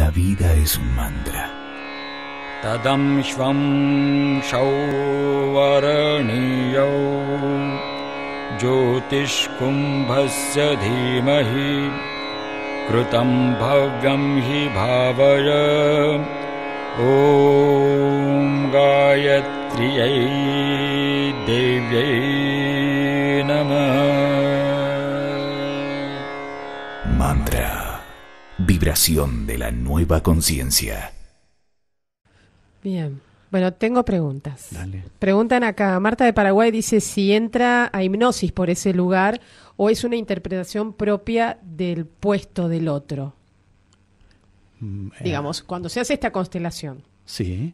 ीदरि सुमन्द्र तदंश्वं सौवरणीयौ ज्योतिष्कुम्भस्य धीमहि कृतं भव्यं हि भावय ॐ गायत्र्यै देव्यै नमः मन्द्र Vibración de la nueva conciencia. Bien. Bueno, tengo preguntas. Preguntan acá, Marta de Paraguay dice si entra a hipnosis por ese lugar o es una interpretación propia del puesto del otro. Mm, eh. Digamos, cuando se hace esta constelación.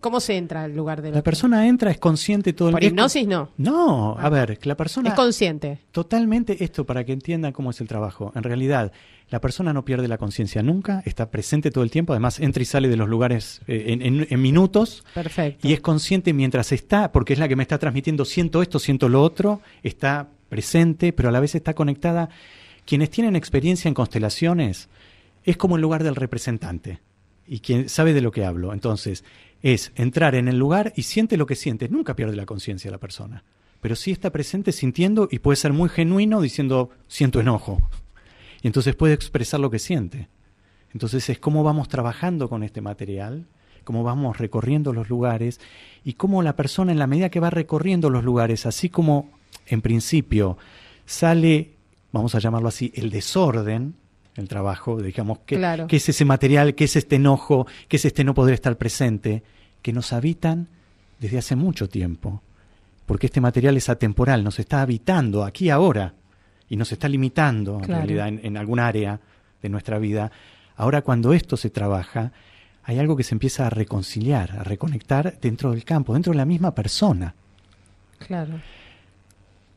¿Cómo se entra al lugar de la persona entra es consciente todo el tiempo. hipnosis no. No, ah. a ver, la persona es consciente. Totalmente esto para que entiendan cómo es el trabajo. En realidad, la persona no pierde la conciencia nunca, está presente todo el tiempo, además entra y sale de los lugares eh, en, en, minutos. Perfecto. Y es consciente mientras está, porque es la que me está transmitiendo, siento esto, siento lo otro, está presente, pero a la vez está conectada. Quienes tienen experiencia en constelaciones, es como el lugar del representante y quien sabe de lo que hablo. Entonces, es entrar en el lugar y siente lo que siente. Nunca pierde la conciencia la persona, pero sí está presente sintiendo y puede ser muy genuino diciendo siento enojo. Y entonces puede expresar lo que siente. Entonces es cómo vamos trabajando con este material, cómo vamos recorriendo los lugares y cómo la persona en la medida que va recorriendo los lugares, así como en principio sale, vamos a llamarlo así, el desorden, el trabajo, digamos, qué que, es ese material, que es este enojo, que es este no poder estar presente, que nos habitan desde hace mucho tiempo, porque este material es atemporal, nos está habitando aquí ahora y nos está limitando en realidad en, algún área de nuestra vida. Ahora cuando esto se trabaja, hay algo que se empieza a reconciliar, a reconectar dentro del campo, dentro de la misma persona. Claro.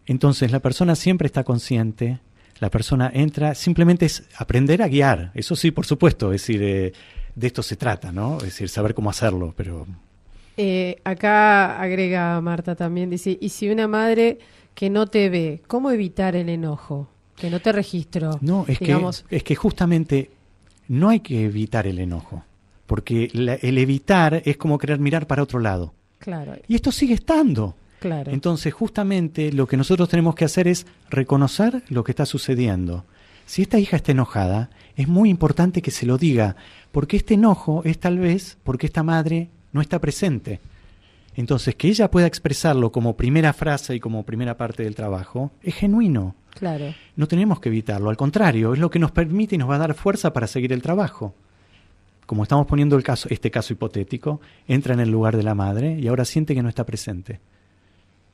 Entonces la persona siempre está consciente, la persona entra, simplemente es aprender a guiar, eso sí, por supuesto, es decir, eh, de esto se trata, ¿no? Es decir, saber cómo hacerlo, pero... Eh, acá agrega Marta también, dice, y si una madre que no te ve, ¿cómo evitar el enojo? Que no te registro. No, es, Que, es que justamente no hay que evitar el enojo, porque el evitar es como querer mirar para otro lado. Claro. Y esto sigue estando. Claro. Entonces, justamente lo que nosotros tenemos que hacer es reconocer lo que está sucediendo si esta hija está enojada, es muy importante que se lo diga, porque este enojo es tal vez porque esta madre no está presente. Entonces, que ella pueda expresarlo como primera frase y como primera parte del trabajo es genuino. Claro. No tenemos que evitarlo, al contrario, es lo que nos permite y nos va a dar fuerza para seguir el trabajo. Como estamos poniendo el caso, este caso hipotético, entra en el lugar de la madre y ahora siente que no está presente.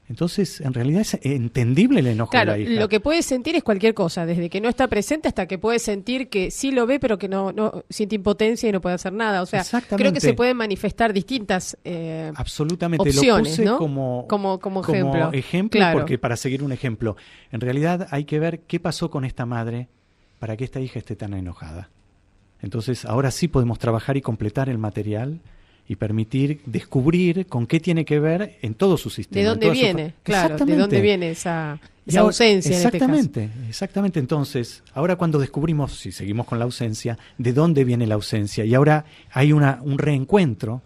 Entonces, en realidad es entendible el enojo de la hija. Lo que puede sentir es cualquier cosa, desde que no está presente hasta que puede sentir que sí lo ve, pero que no, siente impotencia y no puede hacer nada. O sea, creo que se pueden manifestar distintas eh, Absolutamente. lo ¿no? como, como, ejemplo. ejemplo porque para seguir un ejemplo, en realidad hay que ver qué pasó con esta madre para que esta hija esté tan enojada. Entonces, ahora sí podemos trabajar y completar el material y permitir descubrir con qué tiene que ver en todo su sistema. ¿De dónde viene? Claro, ¿de dónde viene esa, ausencia? Este exactamente, exactamente. Entonces, ahora cuando descubrimos, si seguimos con la ausencia, de dónde viene la ausencia. Y ahora hay una, un reencuentro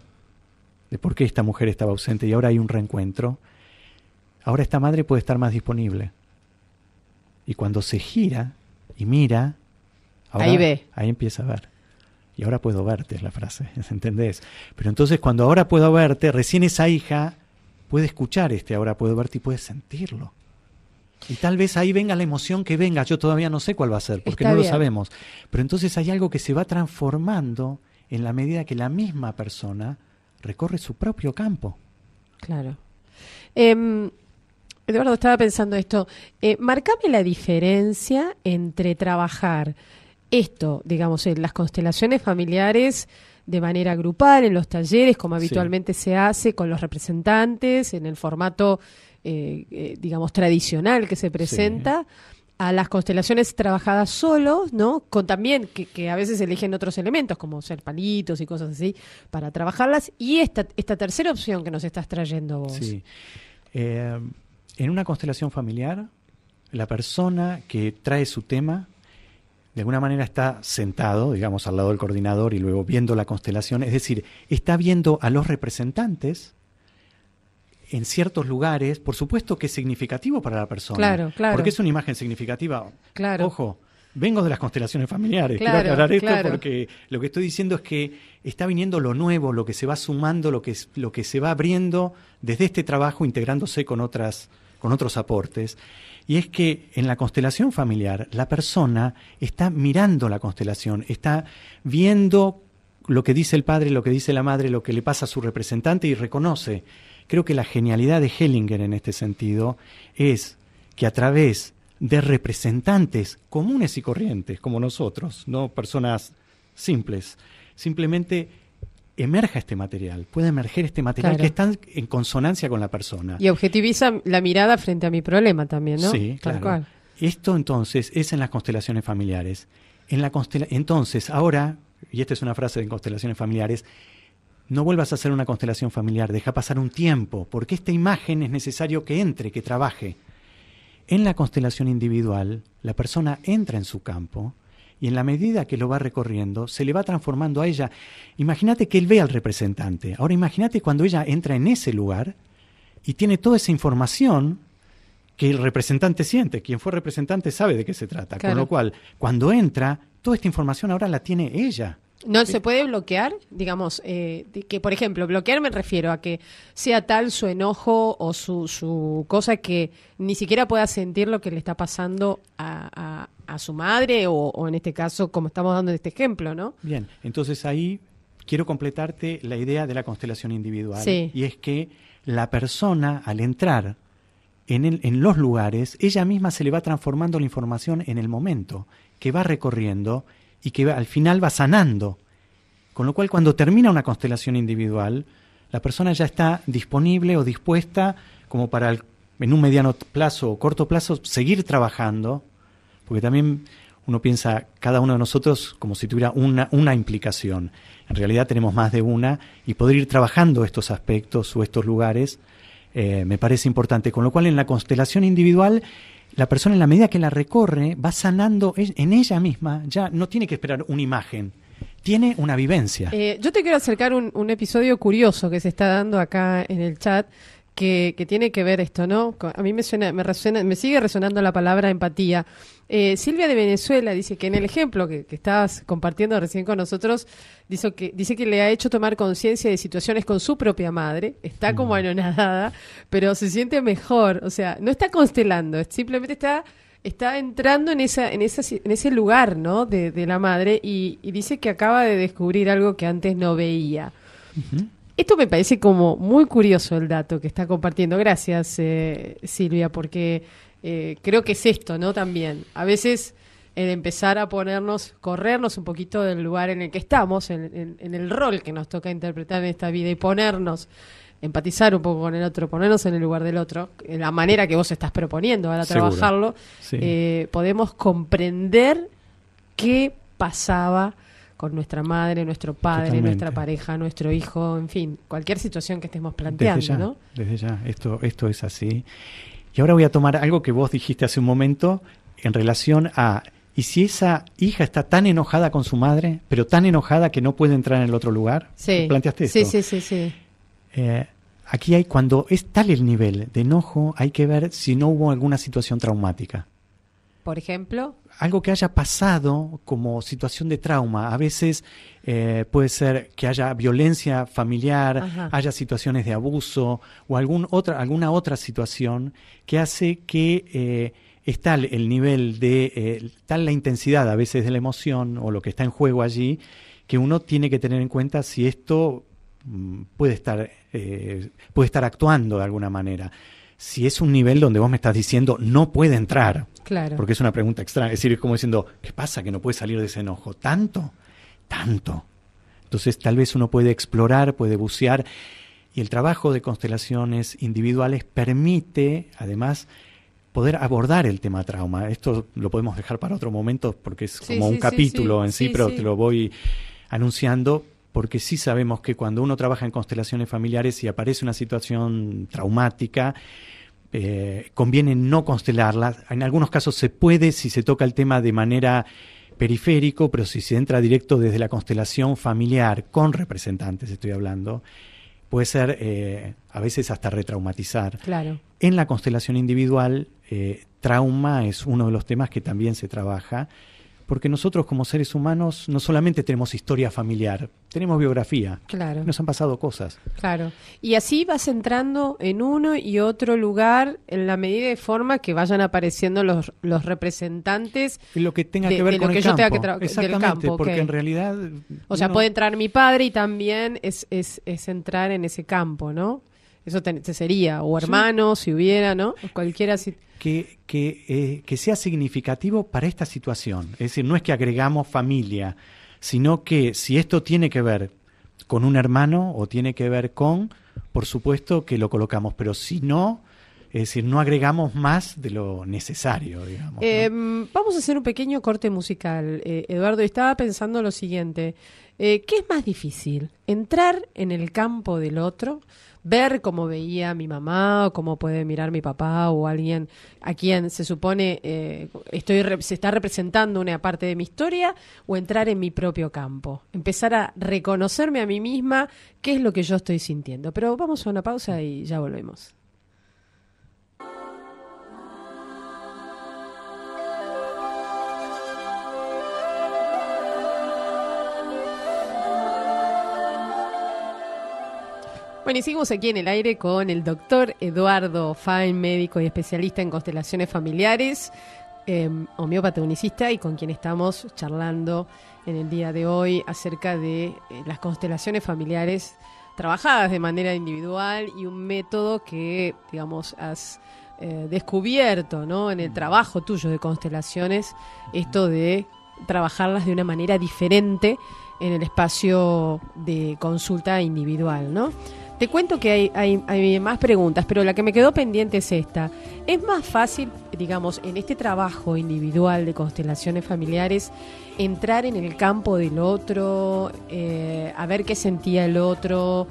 de por qué esta mujer estaba ausente y ahora hay un reencuentro. Ahora esta madre puede estar más disponible. Y cuando se gira y mira, Ahí empieza a ver y ahora puedo verte, es la frase, ¿entendés? Pero entonces cuando ahora puedo verte, recién esa hija puede escuchar este ahora puedo verte y puede sentirlo. Y tal vez ahí venga la emoción que venga, yo todavía no sé cuál va a ser, porque no lo sabemos. Pero entonces hay algo que se va transformando en la medida que la misma persona recorre su propio campo. Claro. Em, Eduardo, estaba pensando esto. Eh, marcame la diferencia entre trabajar esto, digamos, en las constelaciones familiares de manera grupal, en los talleres, como habitualmente se hace con los representantes, en el formato, eh, eh, digamos, tradicional que se presenta. a las constelaciones trabajadas solos, ¿no? Con también que, que, a veces eligen otros elementos, como ser palitos y cosas así, para trabajarlas. Y esta, esta tercera opción que nos estás trayendo vos. Sí. Eh, en una constelación familiar, la persona que trae su tema de alguna manera está sentado, digamos, al lado del coordinador y luego viendo la constelación, es decir, está viendo a los representantes en ciertos lugares, por supuesto que es significativo para la persona. Claro, claro. Porque es una imagen significativa. Claro. Ojo, vengo de las constelaciones familiares. Quiero aclarar esto porque lo que estoy diciendo es que está viniendo lo nuevo, lo que se va sumando, lo que, lo que se va abriendo desde este trabajo, integrándose con, otras, con otros aportes y es que en la constelación familiar la persona está mirando la constelación, está viendo lo que dice el padre, lo que dice la madre, lo que le pasa a su representante y reconoce. Creo que la genialidad de Hellinger en este sentido es que a través de representantes comunes y corrientes como nosotros, no personas simples, simplemente emerja este material, puede emerger este material que está en consonancia con la persona. Y objetiviza la mirada frente a mi problema también, ¿no? Sí, claro. Esto entonces es en las constelaciones familiares. En la entonces, ahora, y esta es una frase de constelaciones familiares, no vuelvas a hacer una constelación familiar, deja pasar un tiempo, porque esta imagen es necesario que entre, que trabaje. En la constelación individual, la persona entra en su campo, y en la medida que lo va recorriendo, se le va transformando a ella. Imagínate que él ve al representante. Ahora imagínate cuando ella entra en ese lugar y tiene toda esa información que el representante siente. Quien fue representante sabe de qué se trata. Con lo cual, cuando entra, toda esta información ahora la tiene ella. No se puede bloquear, digamos, eh, que por ejemplo, bloquear me refiero a que sea tal su enojo o su, cosa que ni siquiera pueda sentir lo que le está pasando a, a su madre o, en este caso, como estamos dando este ejemplo, ¿no? Bien, entonces ahí quiero completarte la idea de la constelación individual. Y es que la persona, al entrar en, en los lugares, ella misma se le va transformando la información en el momento, que va recorriendo y que al final va sanando. Con lo cual, cuando termina una constelación individual, la persona ya está disponible o dispuesta como para en un mediano plazo o corto plazo seguir trabajando porque también uno piensa cada uno de nosotros como si tuviera una, una implicación. En realidad tenemos más de una y poder ir trabajando estos aspectos o estos lugares eh, me parece importante. Con lo cual en la constelación individual la persona en la medida que la recorre va sanando e, en ella misma, ya no tiene que esperar una imagen, tiene una vivencia. Eh, yo te quiero acercar un, episodio curioso que se está dando acá en el chat, que, tiene que ver esto, ¿no? A mí me, me, sigue resonando la palabra empatía. Eh, Silvia de Venezuela dice que en el ejemplo que, estabas compartiendo recién con nosotros, dice que, dice que le ha hecho tomar conciencia de situaciones con su propia madre, está mm. como anonadada, pero se siente mejor, o sea, no está constelando, simplemente está está entrando en esa en ese lugar no de, la madre y, dice que acaba de descubrir algo que antes no veía esto me parece como muy curioso el dato que está compartiendo. Gracias, eh, Silvia, porque eh, creo que es esto, ¿no? También, a veces el empezar a ponernos, corrernos un poquito del lugar en el que estamos, en, el rol que nos toca interpretar en esta vida y ponernos empatizar un poco con el otro, ponernos en el lugar del otro, en la manera que vos estás proponiendo ahora trabajarlo, eh, podemos comprender qué pasaba con nuestra madre, nuestro padre, nuestra pareja, nuestro hijo, en fin, cualquier situación que estemos planteando, desde ya, ¿no? Desde ya, esto, esto es así. Y ahora voy a tomar algo que vos dijiste hace un momento en relación a ¿Y si esa hija está tan enojada con su madre, pero tan enojada que no puede entrar en el otro lugar? Sí. ¿Planteaste eso? Sí, sí, sí. sí. Eh, aquí hay, cuando es tal el nivel de enojo, hay que ver si no hubo alguna situación traumática. Por ejemplo. Algo que haya pasado como situación de trauma. A veces eh, puede ser que haya violencia familiar, haya situaciones de abuso o otra, alguna otra situación que hace que eh, es tal el nivel de, eh, tal la intensidad a veces de la emoción o lo que está en juego allí, que uno tiene que tener en cuenta si esto mm, puede estar, eh, puede estar actuando de alguna manera si es un nivel donde vos me estás diciendo no puede entrar. Porque es una pregunta extraña. Es decir, es como diciendo, ¿qué pasa que no puede salir de ese enojo? ¿Tanto? Tanto. Entonces tal vez uno puede explorar, puede bucear. Y el trabajo de constelaciones individuales permite, además, poder abordar el tema trauma. Esto lo podemos dejar para otro momento porque es como un capítulo en sí, pero te lo voy anunciando porque sí sabemos que cuando uno trabaja en constelaciones familiares y aparece una situación traumática, eh, conviene no constelarla. En algunos casos se puede si se toca el tema de manera periférico, pero si se entra directo desde la constelación familiar, con representantes estoy hablando, puede ser eh, a veces hasta retraumatizar. Claro. En la constelación individual, eh, trauma es uno de los temas que también se trabaja porque nosotros como seres humanos no solamente tenemos historia familiar, tenemos biografía. Claro. Nos han pasado cosas. Claro. Y así vas entrando en uno y otro lugar en la medida de forma que vayan apareciendo los, los representantes. Y lo que tenga que ver con lo que yo tenga que Exactamente, porque en realidad. O sea, puede entrar mi padre y también es, es entrar en ese campo, ¿no? Eso te, sería, o hermano, si hubiera, ¿no? Eh, cualquiera. Que, que, eh, que sea significativo para esta situación. Es decir, no es que agregamos familia, sino que si esto tiene que ver con un hermano o tiene que ver con, por supuesto que lo colocamos, pero si no, es decir, no agregamos más de lo necesario, digamos. Em, vamos a hacer un pequeño corte musical, eh, Eduardo. Estaba pensando lo siguiente. ¿Qué es más difícil? ¿Entrar en el campo del otro? ver cómo veía mi mamá o cómo puede mirar mi papá o alguien a quien se supone eh, estoy se está representando una parte de mi historia o entrar en mi propio campo, empezar a reconocerme a mí misma qué es lo que yo estoy sintiendo. Pero vamos a una pausa y ya volvemos. Bueno, y aquí en el aire con el doctor Eduardo Fain, médico y especialista en constelaciones familiares, eh, y con quien estamos charlando en el día de hoy acerca de eh, las constelaciones familiares trabajadas de manera individual y un método que, digamos, has eh, descubierto ¿no? en el mm. trabajo tuyo de constelaciones, esto de trabajarlas de una manera diferente en el espacio de consulta individual, ¿no? Te cuento que hay, hay, más preguntas, pero la que me quedó pendiente es esta. ¿Es más fácil, digamos, en este trabajo individual de constelaciones familiares, entrar en el campo del otro, eh, a ver qué sentía el otro,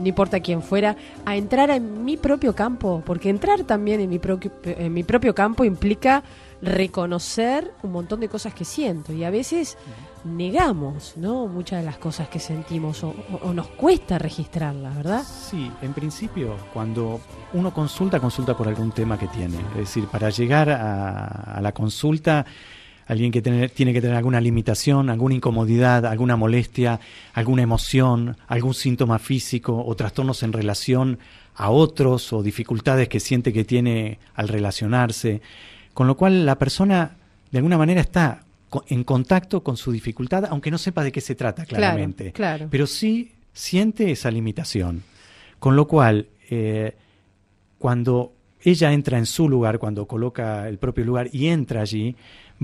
no importa quién fuera, a entrar en mi propio campo? Porque entrar también en mi, propio en mi propio campo implica reconocer un montón de cosas que siento y a veces negamos, ¿no? Muchas de las cosas que sentimos o, nos cuesta registrarlas, ¿verdad? Sí, en principio, cuando uno consulta, consulta por algún tema que tiene. Es decir, para llegar a, la consulta, alguien que tiene que tener alguna limitación, alguna incomodidad, alguna molestia, alguna emoción, algún síntoma físico o trastornos en relación a otros o dificultades que siente que tiene al relacionarse. Con lo cual la persona de alguna manera está en contacto con su dificultad, aunque no sepa de qué se trata claramente. Claro, Pero sí siente esa limitación. Con lo cual, eh, cuando ella entra en su lugar, cuando coloca el propio lugar y entra allí,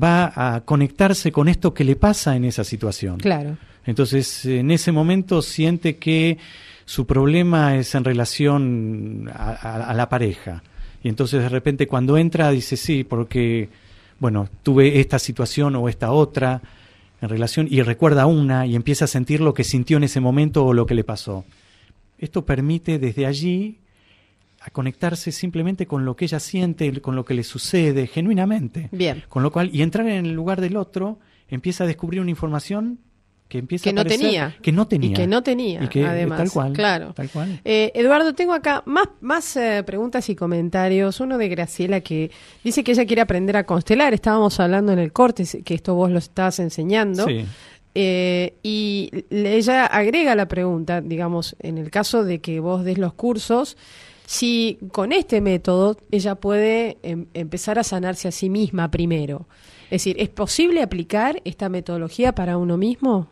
va a conectarse con esto que le pasa en esa situación. Claro. Entonces, en ese momento siente que su problema es en relación a la pareja. Y entonces, de repente, cuando entra, dice, sí, porque bueno, tuve esta situación o esta otra en relación y recuerda una y empieza a sentir lo que sintió en ese momento o lo que le pasó. Esto permite desde allí a conectarse simplemente con lo que ella siente, con lo que le sucede genuinamente. Bien. Con lo cual, y entrar en el lugar del otro, empieza a descubrir una información que no tenía que no tenía que no tenía eh, además tal cual claro eh, Eduardo tengo acá más más eh, preguntas y comentarios uno de Graciela que dice que ella quiere aprender a constelar estábamos hablando en el corte que esto vos lo estabas enseñando y ella agrega la pregunta digamos en el caso de que vos des los cursos si con este método ella puede em, empezar a sanarse a sí misma primero es decir, ¿es posible aplicar esta metodología para uno mismo?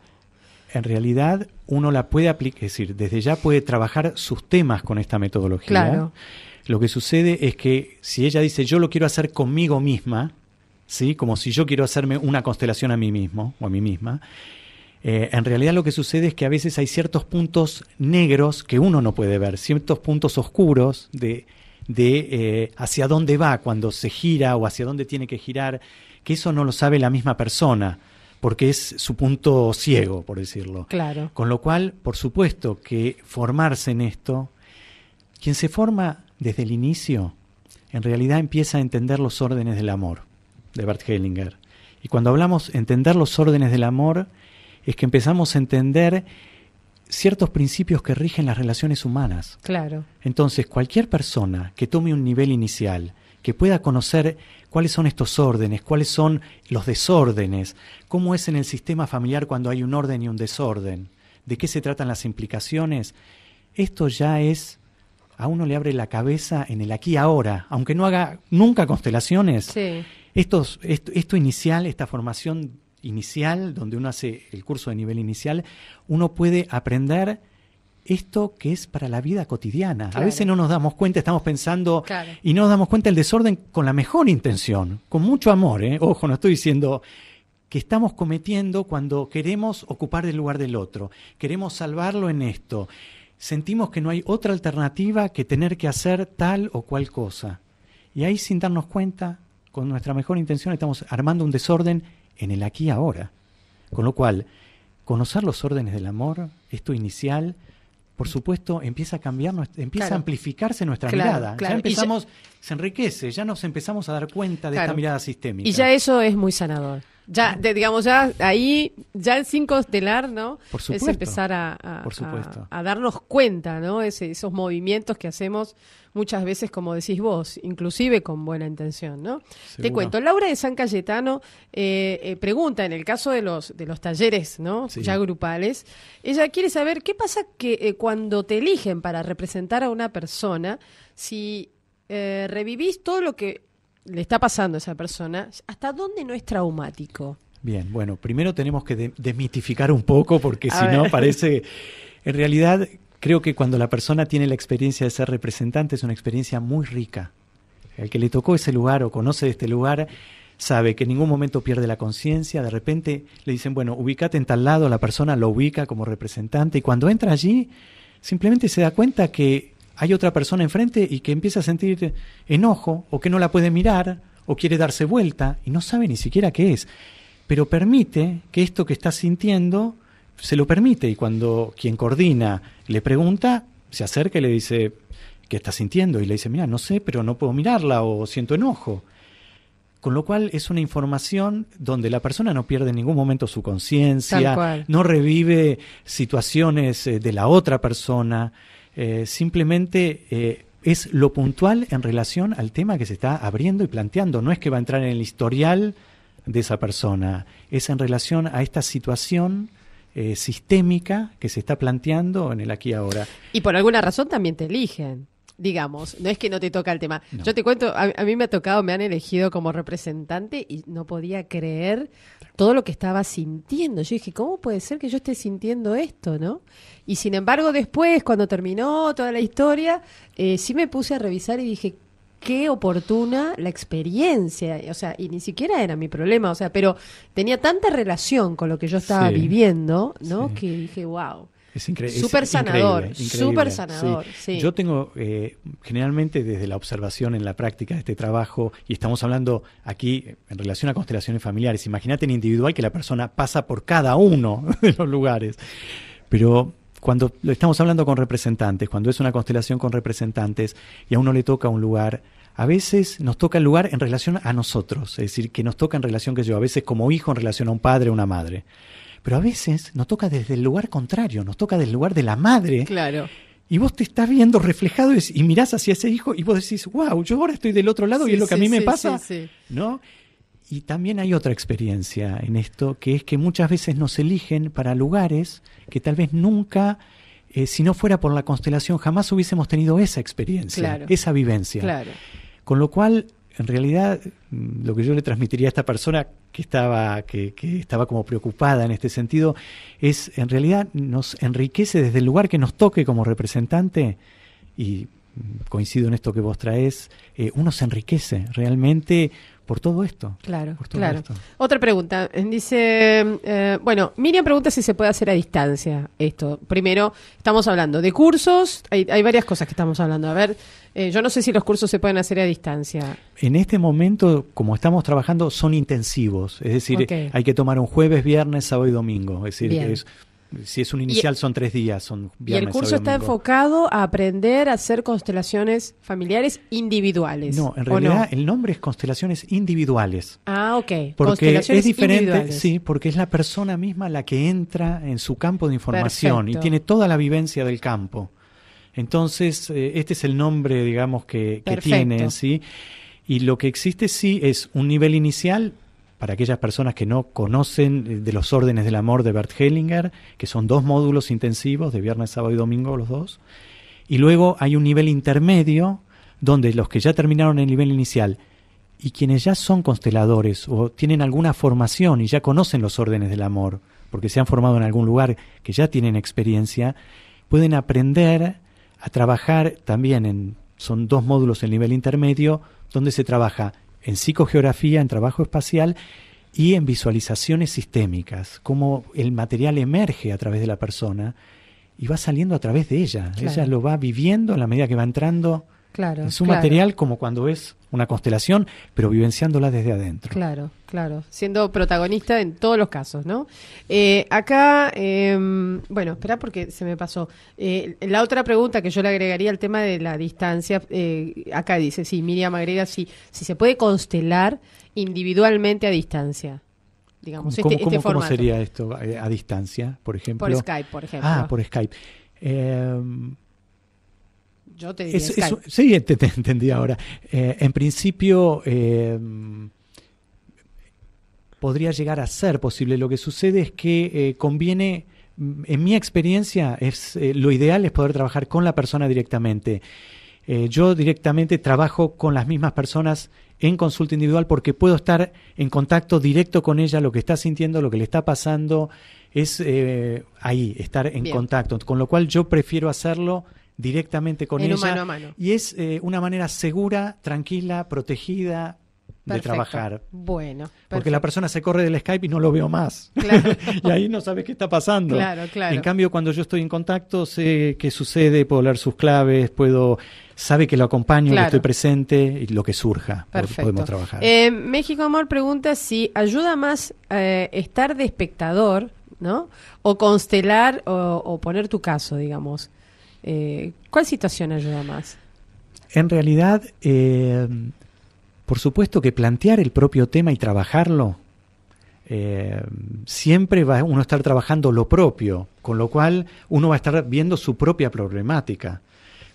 en realidad uno la puede aplicar, es decir, desde ya puede trabajar sus temas con esta metodología. Lo que sucede es que si ella dice yo lo quiero hacer conmigo misma, ¿sí? como si yo quiero hacerme una constelación a mí mismo o a mí misma, eh, en realidad lo que sucede es que a veces hay ciertos puntos negros que uno no puede ver, ciertos puntos oscuros de, de eh, hacia dónde va cuando se gira o hacia dónde tiene que girar, que eso no lo sabe la misma persona porque es su punto ciego, por decirlo. Claro. Con lo cual, por supuesto que formarse en esto, quien se forma desde el inicio, en realidad empieza a entender los órdenes del amor, de Bert Hellinger. Y cuando hablamos entender los órdenes del amor, es que empezamos a entender ciertos principios que rigen las relaciones humanas. Claro. Entonces, cualquier persona que tome un nivel inicial, que pueda conocer cuáles son estos órdenes, cuáles son los desórdenes, cómo es en el sistema familiar cuando hay un orden y un desorden, de qué se tratan las implicaciones. Esto ya es, a uno le abre la cabeza en el aquí ahora, aunque no haga nunca constelaciones. esto inicial, esta formación inicial, donde uno hace el curso de nivel inicial, uno puede aprender esto que es para la vida cotidiana. A veces no nos damos cuenta, estamos pensando y no nos damos cuenta el desorden con la mejor intención, con mucho amor. ¿eh? Ojo, no estoy diciendo que estamos cometiendo cuando queremos ocupar el lugar del otro, queremos salvarlo en esto. Sentimos que no hay otra alternativa que tener que hacer tal o cual cosa. Y ahí sin darnos cuenta, con nuestra mejor intención, estamos armando un desorden en el aquí y ahora. Con lo cual, conocer los órdenes del amor, esto inicial, por supuesto, empieza a cambiar, empieza a amplificarse nuestra mirada. Ya empezamos, se enriquece, ya nos empezamos a dar cuenta de esta mirada sistémica. Y ya eso es muy sanador. Ya, digamos, ya ahí, ya en Cinco Estelar, ¿no? Por supuesto. Es empezar a, darnos cuenta, ¿no? esos movimientos que hacemos muchas veces, como decís vos, inclusive con buena intención, ¿no? Te cuento, Laura de San Cayetano eh, eh, pregunta, en el caso de los, de los talleres, ¿no? Ya grupales, ella quiere saber qué pasa que eh, cuando te eligen para representar a una persona, si revivís todo lo que le está pasando a esa persona, ¿hasta dónde no es traumático? Bien, bueno, primero tenemos que desmitificar un poco porque si no parece... En realidad, creo que cuando la persona tiene la experiencia de ser representante es una experiencia muy rica. El que le tocó ese lugar o conoce este lugar sabe que en ningún momento pierde la conciencia, de repente le dicen, bueno, ubícate en tal lado, la persona lo ubica como representante y cuando entra allí simplemente se da cuenta que hay otra persona enfrente y que empieza a sentir enojo o que no la puede mirar o quiere darse vuelta y no sabe ni siquiera qué es. Pero permite que esto que está sintiendo se lo permite y cuando quien coordina le pregunta, se acerca y le dice, ¿qué está sintiendo? Y le dice, mira, no sé, pero no puedo mirarla o siento enojo. Con lo cual es una información donde la persona no pierde en ningún momento su conciencia, no revive situaciones eh, de la otra persona, eh, simplemente eh, es lo puntual en relación al tema que se está abriendo y planteando. No es que va a entrar en el historial de esa persona, es en relación a esta situación eh, sistémica que se está planteando en el aquí y ahora. Y por alguna razón también te eligen digamos. No es que no te toca el tema. Yo te cuento, a, mí me ha tocado, me han elegido como representante y no podía creer todo lo que estaba sintiendo. Yo dije, ¿cómo puede ser que yo esté sintiendo esto, no? Y sin embargo, después, cuando terminó toda la historia, eh, sí me puse a revisar y dije, qué oportuna la experiencia, o sea, y ni siquiera era mi problema, o sea, pero tenía tanta relación con lo que yo estaba viviendo, ¿no? Que dije, wow. Es, increíble. super sanador, Súper sanador. Yo tengo, eh, generalmente desde la observación en la práctica de este trabajo, y estamos hablando aquí en relación a constelaciones familiares, imagínate en individual que la persona pasa por cada uno de los lugares. Pero cuando lo estamos hablando con representantes, cuando es una constelación con representantes y a uno le toca un lugar, a veces nos toca el lugar en relación a nosotros, es decir, que nos toca en relación que yo, a veces como hijo en relación a un padre o una madre. Pero a veces nos toca desde el lugar contrario, nos toca del lugar de la madre. Claro. Y vos te estás viendo reflejado y, mirás hacia ese hijo y vos decís, wow, yo ahora estoy del otro lado y es lo que a mí me pasa. ¿No? Y también hay otra experiencia en esto, que es que muchas veces nos eligen para lugares que tal vez nunca, eh, si no fuera por la constelación, jamás hubiésemos tenido esa experiencia, esa vivencia. Claro. Con lo cual en realidad mm, lo que yo le transmitiría a esta persona que estaba, que, estaba como preocupada en este sentido es, en realidad nos enriquece desde el lugar que nos toque como representante y mm, coincido en esto que vos traes, eh, uno se enriquece realmente por todo esto. Claro, claro. Otra pregunta. Dice, eh, bueno, Miriam pregunta si se puede hacer a distancia esto. Primero, estamos hablando de cursos, hay, varias cosas que estamos hablando. A ver, eh, yo no sé si los cursos se pueden hacer a distancia. En este momento, como estamos trabajando, son intensivos. Es decir, hay que tomar un jueves, viernes, sábado y domingo. Es decir, es si es un inicial, son tres días, son Y el curso está enfocado a aprender a hacer constelaciones familiares individuales. No, en realidad el nombre es constelaciones individuales. Ah, ok. Porque es diferente, sí, porque es la persona misma la que entra en su campo de información y tiene toda la vivencia del campo. Entonces, eh, este es el nombre, digamos, que, tiene, ¿sí? Y lo que existe, sí, es un nivel inicial para aquellas personas que no conocen eh, de los órdenes del amor de Bert Hellinger, que son dos módulos intensivos de viernes, sábado y domingo, los dos. Y luego hay un nivel intermedio donde los que ya terminaron el nivel inicial y quienes ya son consteladores o tienen alguna formación y ya conocen los órdenes del amor, porque se han formado en algún lugar que ya tienen experiencia, pueden aprender a trabajar también en, son dos módulos en nivel intermedio, donde se trabaja en psicogeografía, en trabajo espacial y en visualizaciones sistémicas, cómo el material emerge a través de la persona y va saliendo a través de ella. Ella lo va viviendo a la medida que va entrando Claro, es un material como cuando es una constelación, pero vivenciándola desde adentro. Claro, claro. Siendo protagonista en todos los casos, ¿no? Eh, acá, em, bueno, espera porque se me pasó. Eh, la otra pregunta que yo le agregaría al tema de la distancia, eh, acá dice, sí, Miriam agrega, si, si se puede constelar individualmente a distancia. Digamos, este, este, ¿Cómo sería esto a distancia, por ah, ejemplo? Por Skype, por ejemplo. Ah, por Skype. Yo te sí, eh, te, entendí ahora. Eh, en principio, eh, podría llegar a ser posible. Lo que sucede es que conviene mm, en mi experiencia, es, lo ideal es poder trabajar con la persona directamente. yo directamente trabajo con las mismas personas en consulta individual porque puedo estar en contacto directo con ella, lo que está sintiendo, lo que le está pasando, es ahí, estar en contacto. Con lo cual yo prefiero hacerlo directamente con ellos ella. Y es eh, una manera segura, tranquila, protegida, de trabajar. Bueno. Porque la persona se corre del Skype y no lo veo más. y ahí no sabe qué está pasando. En cambio, cuando yo estoy en contacto, sé qué sucede, puedo leer sus claves, puedo sabe que lo acompaño, que estoy presente y lo que surja podemos trabajar. Eh, México Amor pregunta si ayuda más eh, estar de espectador, ¿no? O constelar o poner tu caso, digamos. Eh, ¿Cuál situación ayuda más? En realidad, eh, por supuesto que plantear el propio tema y trabajarlo, eh, siempre va uno a estar trabajando lo propio, con lo cual uno va a estar viendo su propia problemática.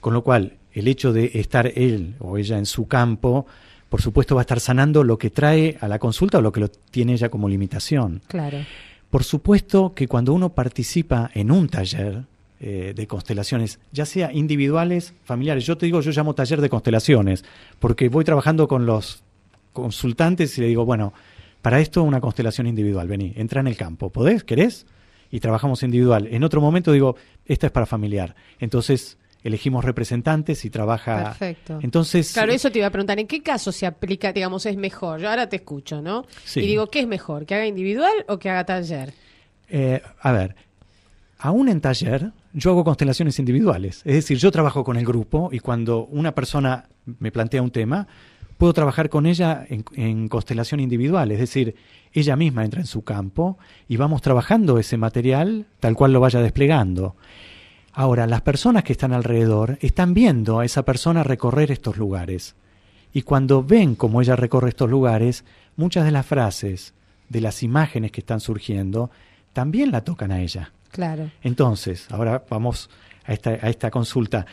Con lo cual, el hecho de estar él o ella en su campo, por supuesto va a estar sanando lo que trae a la consulta o lo que lo tiene ella como limitación. Claro. Por supuesto que cuando uno participa en un taller, eh, de constelaciones, ya sea individuales, familiares. Yo te digo, yo llamo taller de constelaciones, porque voy trabajando con los consultantes y le digo, bueno, para esto una constelación individual, vení, entra en el campo, ¿podés? ¿Querés? Y trabajamos individual. En otro momento digo, esta es para familiar. Entonces elegimos representantes y trabaja. Perfecto. Entonces. Claro, eso te iba a preguntar. ¿En qué caso se aplica, digamos, es mejor? Yo ahora te escucho, ¿no? Sí. Y digo, ¿qué es mejor? ¿Que haga individual o que haga taller? Eh, a ver, aún en taller, yo hago constelaciones individuales. Es decir, yo trabajo con el grupo y cuando una persona me plantea un tema, puedo trabajar con ella en, constelación individual, es decir, ella misma entra en su campo y vamos trabajando ese material tal cual lo vaya desplegando. Ahora, las personas que están alrededor están viendo a esa persona recorrer estos lugares. Y cuando ven cómo ella recorre estos lugares, muchas de las frases, de las imágenes que están surgiendo, también la tocan a ella. Claro. Entonces, ahora vamos a esta, consulta.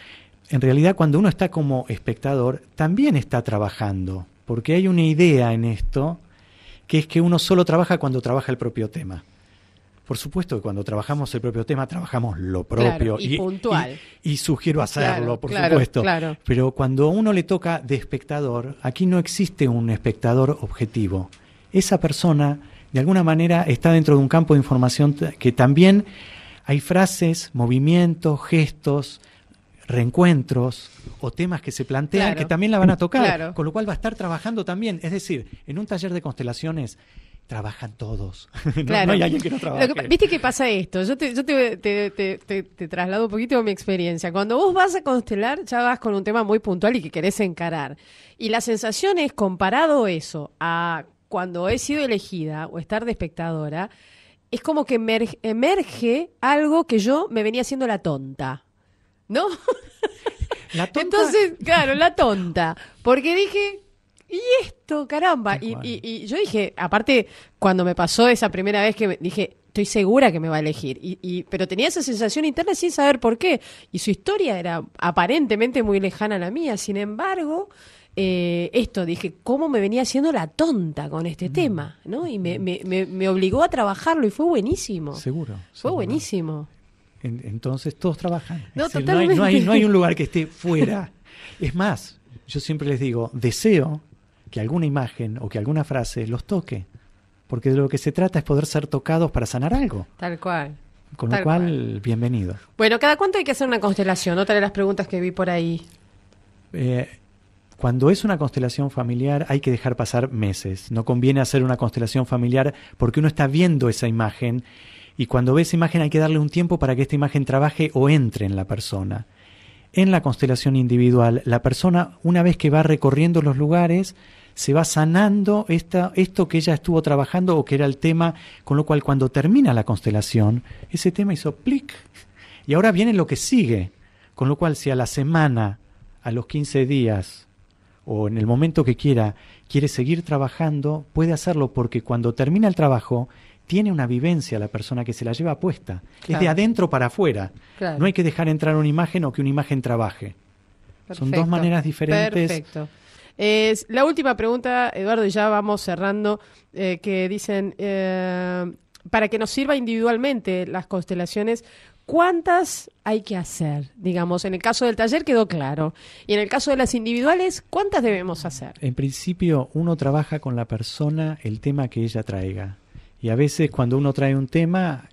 En realidad, cuando uno está como espectador, también está trabajando, porque hay una idea en esto que es que uno solo trabaja cuando trabaja el propio tema. Por supuesto que cuando trabajamos el propio tema, trabajamos lo propio. y, puntual. Y, sugiero hacerlo, por supuesto. Pero cuando uno le toca de espectador, aquí no existe un espectador objetivo. Esa persona de alguna manera está dentro de un campo de información que también hay frases, movimientos, gestos, reencuentros o temas que se plantean que también la van a tocar, con lo cual va a estar trabajando también. Es decir, en un taller de constelaciones trabajan todos. no, hay alguien que no trabaje. Viste que pasa esto. Yo, te, te, traslado un poquito mi experiencia. Cuando vos vas a constelar, ya vas con un tema muy puntual y que querés encarar. Y la sensación es, comparado eso a cuando he sido elegida o estar de espectadora, es como que emerge, algo que yo me venía haciendo la tonta. ¿No? La tonta. Entonces, claro, la tonta. Porque dije, ¿y esto? Caramba. Y, yo dije, aparte, cuando me pasó esa primera vez que dije, estoy segura que me va a elegir. Y, y, pero tenía esa sensación interna sin saber por qué. Y su historia era aparentemente muy lejana a la mía. Sin embargo, eh, esto, dije, cómo me venía haciendo la tonta con este mm. tema, ¿no? Y mm. me, obligó a trabajarlo y fue buenísimo. Seguro. Fue buenísimo. entonces todos trabajan. No, no, hay, un lugar que esté fuera. es más, yo siempre les digo, deseo que alguna imagen o que alguna frase los toque, porque de lo que se trata es poder ser tocados para sanar algo. Tal cual. Con lo cual, bienvenido. Bueno, ¿cada cuánto hay que hacer una constelación? Otra de las preguntas que vi por ahí. Eh, cuando es una constelación familiar hay que dejar pasar meses. No conviene hacer una constelación familiar porque uno está viendo esa imagen y cuando ve esa imagen hay que darle un tiempo para que esta imagen trabaje o entre en la persona. En la constelación individual, la persona una vez que va recorriendo los lugares, se va sanando esto que ella estuvo trabajando o que era el tema, con lo cual cuando termina la constelación, ese tema hizo plic. Y ahora viene lo que sigue, con lo cual si a la semana, a los 15 días, o en el momento que quiera quiere seguir trabajando, puede hacerlo porque cuando termina el trabajo tiene una vivencia la persona que se la lleva puesta. Es de adentro para afuera. No hay que dejar entrar una imagen o que una imagen trabaje. Son dos maneras diferentes. Perfecto. la última pregunta, Eduardo, y ya vamos cerrando, eh, que dicen, eh, para que nos sirva individualmente las constelaciones, ¿cuántas hay que hacer? Digamos, en el caso del taller quedó claro. Y en el caso de las individuales, ¿cuántas debemos hacer? En principio, uno trabaja con la persona el tema que ella traiga. Y a veces cuando uno trae un tema,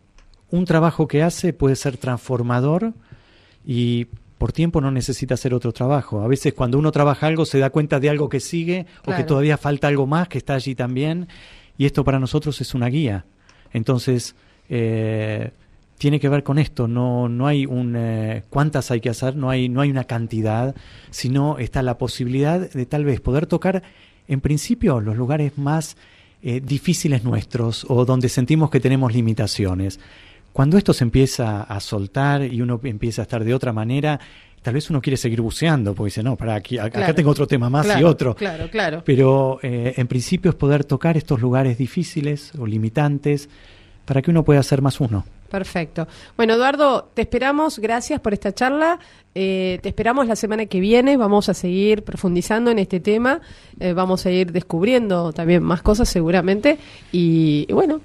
un trabajo que hace puede ser transformador y por tiempo no necesita hacer otro trabajo. A veces cuando uno trabaja algo se da cuenta de algo que sigue o que todavía falta algo más que está allí también. Y esto para nosotros es una guía. Entonces, eh, tiene que ver con esto, no, no hay un eh, cuántas hay que hacer, no hay, no hay una cantidad, sino está la posibilidad de tal vez poder tocar en principio los lugares más eh, difíciles nuestros o donde sentimos que tenemos limitaciones. Cuando esto se empieza a soltar y uno empieza a estar de otra manera, tal vez uno quiere seguir buceando, porque dice, no, para aquí, acá tengo otro tema más y otro. Claro, claro. Pero eh, en principio es poder tocar estos lugares difíciles o limitantes para que uno pueda hacer más uno. Perfecto. Bueno, Eduardo, te esperamos. Gracias por esta charla. Eh, te esperamos la semana que viene. Vamos a seguir profundizando en este tema. Eh, vamos a ir descubriendo también más cosas seguramente. Y, bueno,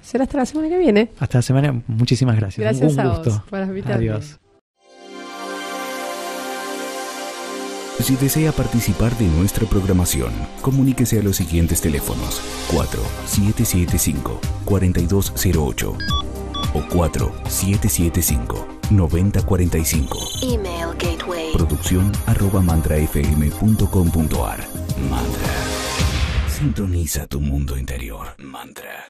será hasta la semana que viene. Hasta la semana. Muchísimas gracias. Gracias un, a gusto. vos por Adiós. Si desea participar de nuestra programación, comuníquese a los siguientes teléfonos 4775 4208 o 4775-9045. Email Gateway. Producción arroba mantrafm.com.ar. Mantra. Sintoniza tu mundo interior. Mantra.